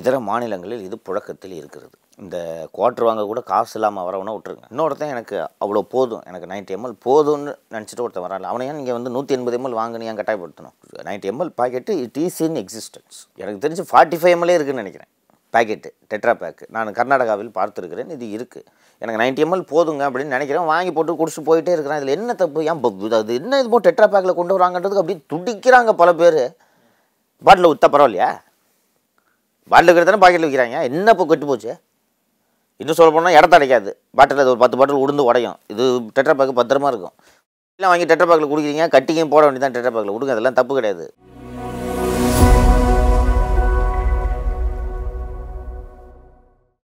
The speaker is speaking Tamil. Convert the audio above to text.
இதர மாநிலங்களில் இது புழக்கத்தில் இருக்கிறது இந்த குவார்ட்ரு வாங்க கூட காசு இல்லாமல் வரவனை விட்டுருங்க இன்னொருத்தன் எனக்கு அவ்வளோ போதும் எனக்கு நைன்ட்டி எம்எல் போதும்னு நினச்சிட்டு ஒருத்தன் வரல ஏன் நீங்கள் வந்து நூற்றி எண்பது எம்எல் வாங்கினு ஏன் கட்டாயப்படுத்தணும் ninety ML packet it is in existence எனக்கு தெரிஞ்சு ஃபார்ட்டி ஃபைவ் எம்எல்ஏ இருக்குதுன்னு நினைக்கிறேன் பேக்கெட்டு டெட்ரா பேக்கு நான் கர்நாடகாவில் பார்த்துருக்கிறேன் இது இருக்குது எனக்கு நைன்டி எம்எல் போதுங்க அப்படின்னு நினைக்கிறேன் வாங்கி போட்டு குடிச்சு போயிட்டே இருக்கிறேன் இதில் என்ன தப்பு ஏன் அது என்ன இது டெட்ரா பேக்கில் கொண்டு வராங்கன்றதுக்கு அப்படியே துடிக்கிறாங்க பல பேர் பாட்டில் ஊற்ற பரவாயில்லையா பாட்டில் வைக்கிற தானே பாக்கெட்டில் வைக்கிறாங்க என்ன இப்போ கெட்டு போச்சு இன்னும் சொல்ல போனால் இடத்த அடைக்காது பாட்டில் அது ஒரு பத்து பாட்டில் உடுந்து உடையும் இது டெட்ரா பேக்கு பத்திரமா இருக்கும் எல்லாம் வாங்கி டெட்ரா பேக்கில் கொடுக்குறீங்க கட்டிங்கும் போட வேண்டியதான் டெட்ரா பேக்கில் கொடுங்க அதெல்லாம் தப்பு கிடையாது